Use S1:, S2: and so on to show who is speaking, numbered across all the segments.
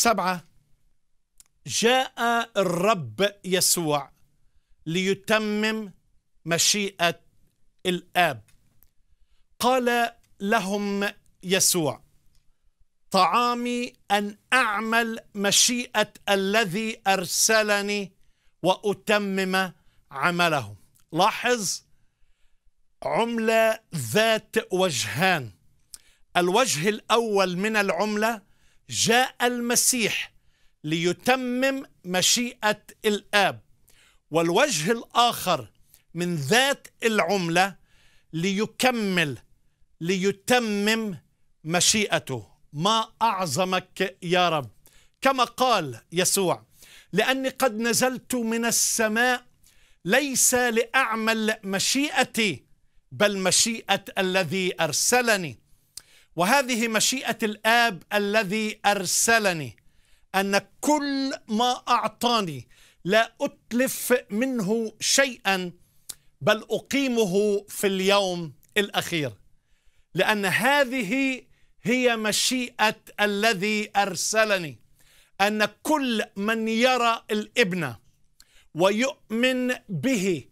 S1: سبعة جاء الرب يسوع ليتمم مشيئة الآب قال لهم يسوع طعامي أن أعمل مشيئة الذي أرسلني وأتمم عمله لاحظ عملة ذات وجهان الوجه الأول من العملة جاء المسيح ليتمم مشيئة الآب والوجه الآخر من ذات العملة ليكمل ليتمم مشيئته ما أعظمك يا رب كما قال يسوع لأني قد نزلت من السماء ليس لأعمل مشيئتي بل مشيئة الذي أرسلني وهذه مشيئة الآب الذي أرسلني أن كل ما أعطاني لا أتلف منه شيئا بل أقيمه في اليوم الأخير لأن هذه هي مشيئة الذي أرسلني أن كل من يرى الابن ويؤمن به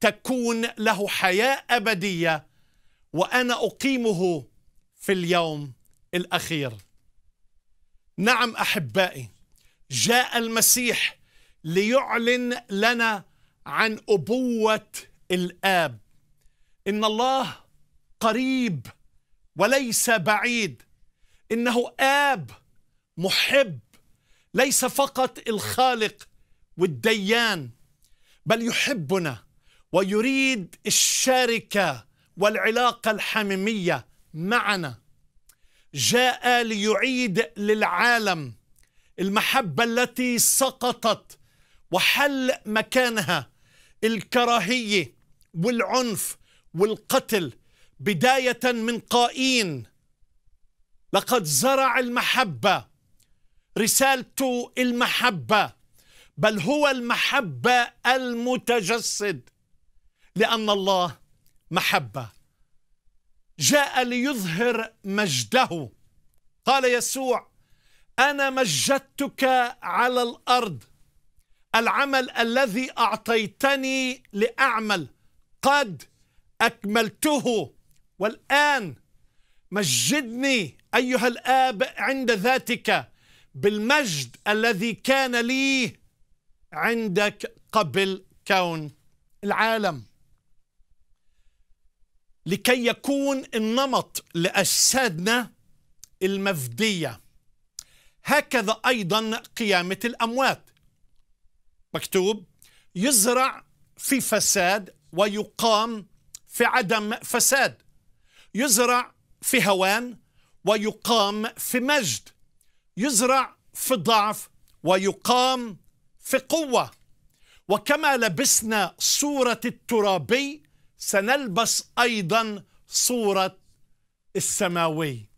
S1: تكون له حياة أبدية وأنا أقيمه في اليوم الاخير نعم احبائي جاء المسيح ليعلن لنا عن ابوه الاب ان الله قريب وليس بعيد انه اب محب ليس فقط الخالق والديان بل يحبنا ويريد الشركه والعلاقه الحميميه معنا جاء ليعيد للعالم المحبة التي سقطت وحل مكانها الكراهية والعنف والقتل بداية من قائين لقد زرع المحبة رسالته المحبة بل هو المحبة المتجسد لأن الله محبة جاء ليظهر مجده قال يسوع انا مجدتك على الارض العمل الذي اعطيتني لاعمل قد اكملته والان مجدني ايها الاب عند ذاتك بالمجد الذي كان لي عندك قبل كون العالم لكي يكون النمط لأجسادنا المفدية هكذا أيضا قيامة الأموات مكتوب يزرع في فساد ويقام في عدم فساد يزرع في هوان ويقام في مجد يزرع في ضعف ويقام في قوة وكما لبسنا صورة الترابي سنلبس أيضا صورة السماوي